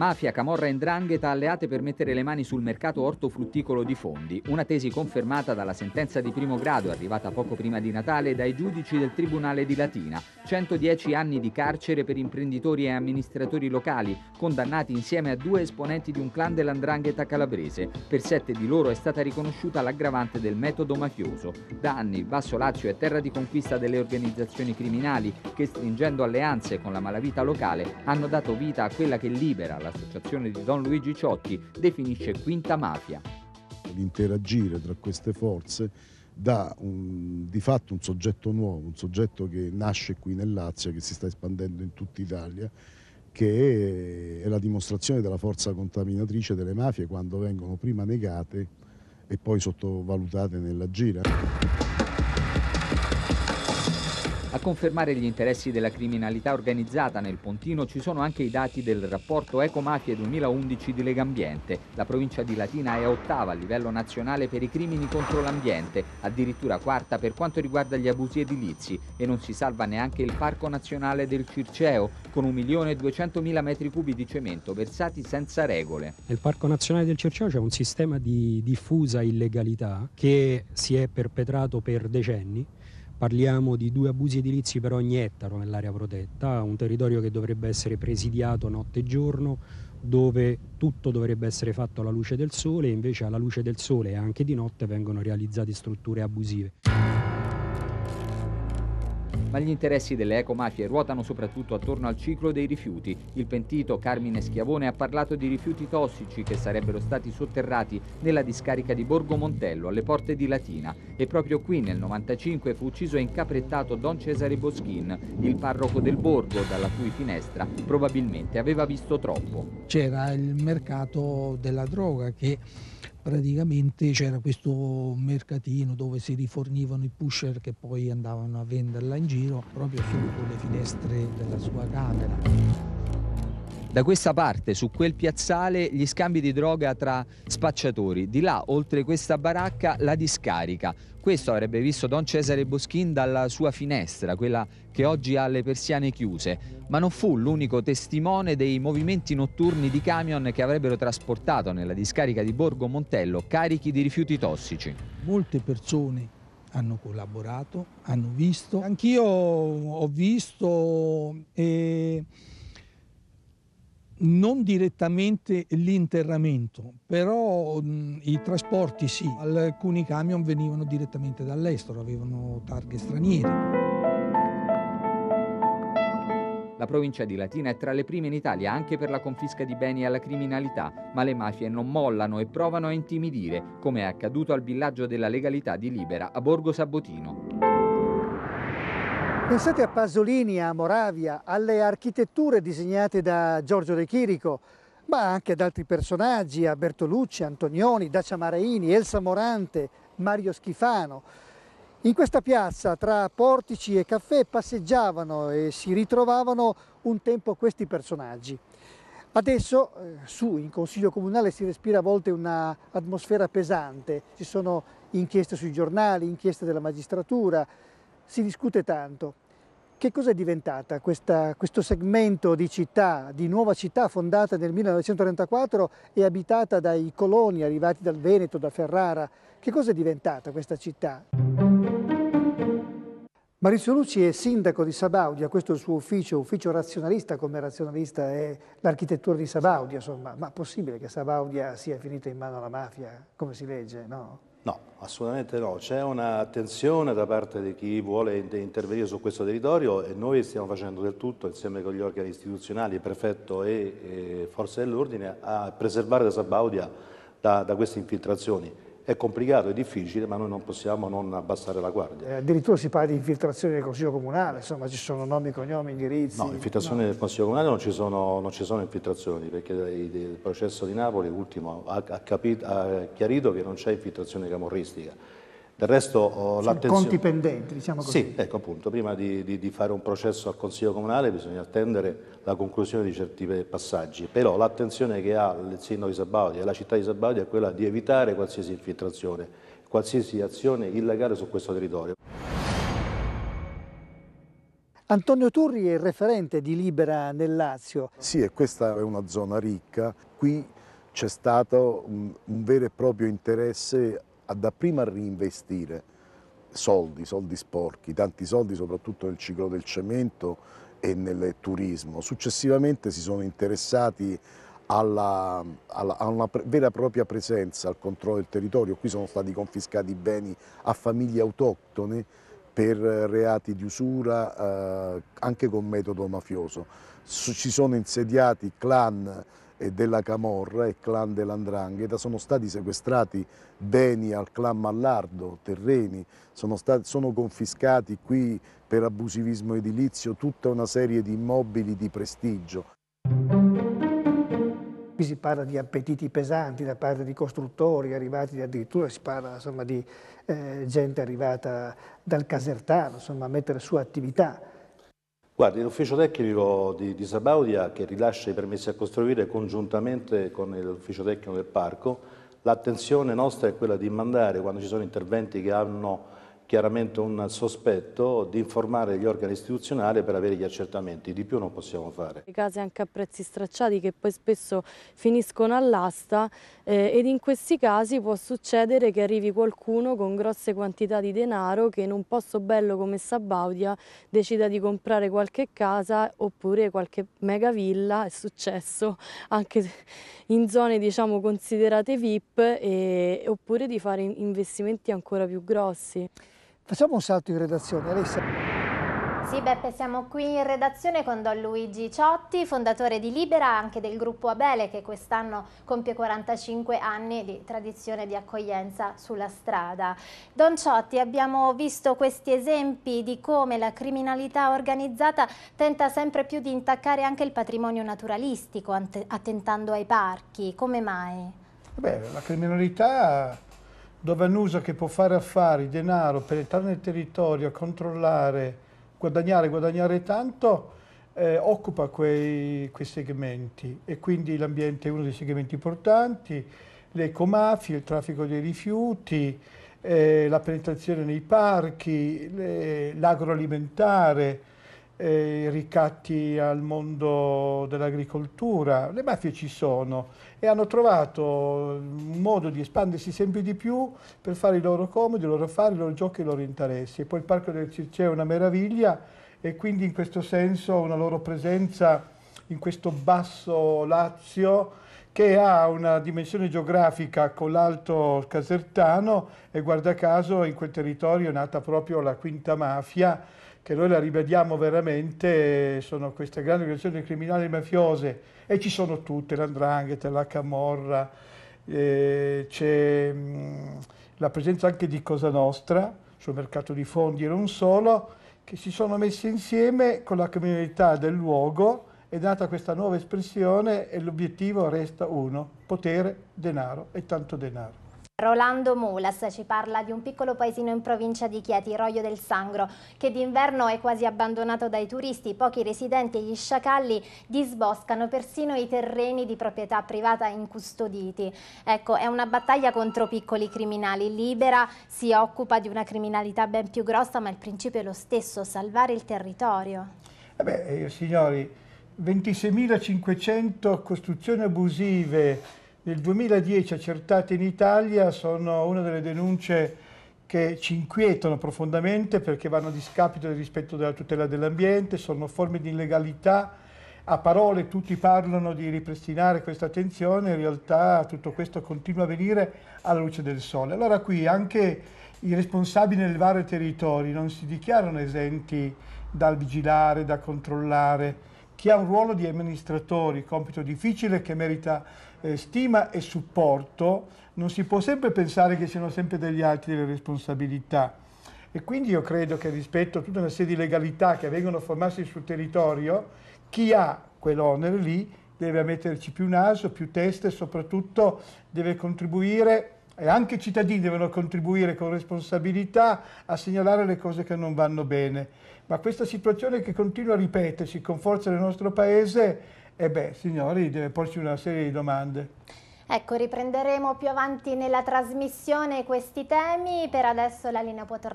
Mafia, camorra e ndrangheta alleate per mettere le mani sul mercato ortofrutticolo di Fondi, una tesi confermata dalla sentenza di primo grado arrivata poco prima di Natale dai giudici del Tribunale di Latina, 110 anni di carcere per imprenditori e amministratori locali, condannati insieme a due esponenti di un clan dell'andrangheta calabrese. Per sette di loro è stata riconosciuta l'aggravante del metodo mafioso. Da anni il Basso Lazio è terra di conquista delle organizzazioni criminali che stringendo alleanze con la malavita locale hanno dato vita a quella che libera la l'associazione di Don Luigi Ciotti definisce quinta mafia. L'interagire tra queste forze dà un, di fatto un soggetto nuovo, un soggetto che nasce qui nel Lazio, che si sta espandendo in tutta Italia, che è la dimostrazione della forza contaminatrice delle mafie quando vengono prima negate e poi sottovalutate nella gira. A confermare gli interessi della criminalità organizzata nel Pontino ci sono anche i dati del rapporto Ecomafie 2011 di Legambiente. La provincia di Latina è ottava a livello nazionale per i crimini contro l'ambiente, addirittura quarta per quanto riguarda gli abusi edilizi e non si salva neanche il Parco Nazionale del Circeo con 1.200.000 metri cubi di cemento versati senza regole. Nel Parco Nazionale del Circeo c'è un sistema di diffusa illegalità che si è perpetrato per decenni Parliamo di due abusi edilizi per ogni ettaro nell'area protetta, un territorio che dovrebbe essere presidiato notte e giorno, dove tutto dovrebbe essere fatto alla luce del sole, invece alla luce del sole e anche di notte vengono realizzate strutture abusive ma gli interessi delle ecomafie ruotano soprattutto attorno al ciclo dei rifiuti. Il pentito Carmine Schiavone ha parlato di rifiuti tossici che sarebbero stati sotterrati nella discarica di Borgo Montello alle porte di Latina e proprio qui nel 95 fu ucciso e incaprettato Don Cesare Boschin, il parroco del borgo dalla cui finestra probabilmente aveva visto troppo. C'era il mercato della droga che praticamente c'era questo mercatino dove si rifornivano i pusher che poi andavano a venderla in giro proprio sotto le finestre della sua camera. Da questa parte, su quel piazzale, gli scambi di droga tra spacciatori. Di là, oltre questa baracca, la discarica. Questo avrebbe visto Don Cesare Boschin dalla sua finestra, quella che oggi ha le persiane chiuse, ma non fu l'unico testimone dei movimenti notturni di camion che avrebbero trasportato nella discarica di Borgo Montello carichi di rifiuti tossici. Molte persone hanno collaborato, hanno visto. Anch'io ho visto e non direttamente l'interramento, però mh, i trasporti sì, alcuni camion venivano direttamente dall'estero, avevano targhe straniere. La provincia di Latina è tra le prime in Italia anche per la confisca di beni alla criminalità, ma le mafie non mollano e provano a intimidire, come è accaduto al villaggio della legalità di Libera a Borgo Sabotino. Pensate a Pasolini, a Moravia, alle architetture disegnate da Giorgio De Chirico, ma anche ad altri personaggi, a Bertolucci, Antonioni, Dacia Maraini, Elsa Morante, Mario Schifano. In questa piazza tra portici e caffè passeggiavano e si ritrovavano un tempo questi personaggi. Adesso eh, su in Consiglio Comunale si respira a volte un'atmosfera pesante, ci sono inchieste sui giornali, inchieste della magistratura, si discute tanto. Che cosa è diventata questa, questo segmento di città, di nuova città fondata nel 1934 e abitata dai coloni arrivati dal Veneto, da Ferrara? Che cosa è diventata questa città? Maurizio Lucci è sindaco di Sabaudia, questo è il suo ufficio, ufficio razionalista come razionalista è l'architettura di Sabaudia, insomma, ma possibile che Sabaudia sia finita in mano alla mafia, come si legge, no? No, assolutamente no. C'è un'attenzione da parte di chi vuole intervenire su questo territorio e noi stiamo facendo del tutto, insieme con gli organi istituzionali, prefetto e, e forze dell'ordine, a preservare la Sabaudia da, da queste infiltrazioni. È complicato, è difficile, ma noi non possiamo non abbassare la guardia. Eh, addirittura si parla di infiltrazione del Consiglio Comunale, insomma ci sono nomi, cognomi, indirizzi. No, infiltrazione no. del Consiglio Comunale non ci sono, non ci sono infiltrazioni, perché il processo di Napoli, ultimo, ha, ha, capito, ha chiarito che non c'è infiltrazione camorristica del resto oh, l'attenzione... Conti pendenti, diciamo così. Sì, ecco appunto, prima di, di, di, fare un processo al Consiglio Comunale bisogna attendere la conclusione di certi passaggi, però l'attenzione che ha il Sindaco di Sabaudia e la città di Sabaudia è quella di evitare qualsiasi infiltrazione, qualsiasi azione illegale su questo territorio. Antonio Turri è il referente di Libera nel Lazio. Sì, e questa è una zona ricca. Qui c'è stato un, un vero e proprio interesse a dapprima reinvestire soldi, soldi sporchi, tanti soldi soprattutto nel ciclo del cemento e nel turismo. Successivamente si sono interessati alla, alla, a una vera e propria presenza al controllo del territorio. Qui sono stati confiscati beni a famiglie autoctone per reati di usura eh, anche con metodo mafioso. Ci sono insediati clan e della Camorra e clan dell'Andrangheta, sono stati sequestrati beni al clan Mallardo, terreni, sono, stati, sono confiscati qui per abusivismo edilizio tutta una serie di immobili di prestigio. Qui si parla di appetiti pesanti da parte di costruttori arrivati addirittura, si parla insomma, di eh, gente arrivata dal Casertano insomma, a mettere su attività Guardi, l'ufficio tecnico di, di, Sabaudia che rilascia i permessi a costruire congiuntamente con l'ufficio tecnico del parco, l'attenzione nostra è quella di mandare quando ci sono interventi che hanno chiaramente un sospetto, di informare gli organi istituzionali per avere gli accertamenti, di più non possiamo fare. I casi anche a prezzi stracciati che poi spesso finiscono all'asta eh, ed in questi casi può succedere che arrivi qualcuno con grosse quantità di denaro che in un posto bello come Sabaudia decida di comprare qualche casa oppure qualche megavilla, è successo anche in zone diciamo considerate VIP e, oppure di fare investimenti ancora più grossi. Facciamo un salto in redazione, Alessia. Sì Beppe, siamo qui in redazione con Don Luigi Ciotti, fondatore di Libera, anche del gruppo Abele che quest'anno compie 45 anni di tradizione di accoglienza sulla strada. Don Ciotti, abbiamo visto questi esempi di come la criminalità organizzata tenta sempre più di intaccare anche il patrimonio naturalistico, attentando ai parchi. Come mai? Beh, la criminalità dove annusa che può fare affari, denaro, penetrare nel territorio, controllare, guadagnare, guadagnare tanto, eh, occupa quei, quei, segmenti e quindi l'ambiente è uno dei segmenti importanti, le ecomafie, il traffico dei rifiuti, eh, la penetrazione nei parchi, l'agroalimentare, eh, i ricatti al mondo dell'agricoltura, le mafie ci sono e hanno trovato un modo di espandersi sempre di più per fare i loro comodi, i loro affari, i loro giochi, i loro interessi. E poi il Parco del Circeo è una meraviglia e quindi in questo senso una loro presenza in questo basso Lazio che ha una dimensione geografica con l'Alto Casertano e guarda caso in quel territorio è nata proprio la quinta mafia che noi la ribadiamo veramente, sono queste grandi organizzazioni criminali mafiose e ci sono tutte, l'andrangheta, la camorra, eh, c'è mm, la presenza anche di Cosa Nostra sul mercato di fondi e non solo, che si sono messi insieme con la criminalità del luogo, è nata questa nuova espressione e l'obiettivo resta uno, potere, denaro e tanto denaro. Rolando Mulas ci parla di un piccolo paesino in provincia di Chieti, Roglio del Sangro, che d'inverno è quasi abbandonato dai turisti, pochi residenti e gli sciacalli disboscano persino i terreni di proprietà privata incustoditi. Ecco, è una battaglia contro piccoli criminali. Libera si occupa di una criminalità ben più grossa, ma il principio è lo stesso, salvare il territorio. Eh beh, eh, signori, 26.500 costruzioni abusive nel 2010 accertate in Italia sono una delle denunce che ci inquietano profondamente perché vanno a discapito del rispetto della tutela dell'ambiente, sono forme di illegalità, a parole tutti parlano di ripristinare questa attenzione, in realtà tutto questo continua a venire alla luce del sole. Allora qui anche i responsabili nei vari territori non si dichiarano esenti dal vigilare, da controllare, chi ha un ruolo di amministratori, compito difficile che merita eh, stima e supporto, non si può sempre pensare che siano sempre degli altri le responsabilità. E quindi io credo che rispetto a tutta una serie di legalità che vengono a formarsi sul territorio, chi ha quell'onere lì deve metterci più naso, più testa e soprattutto deve contribuire e anche i cittadini devono contribuire con responsabilità a segnalare le cose che non vanno bene. Ma questa situazione che continua a ripetersi con forza nel nostro Paese, e eh beh, signori, deve porci una serie di domande. Ecco, riprenderemo più avanti nella trasmissione questi temi. Per adesso la linea può tornare.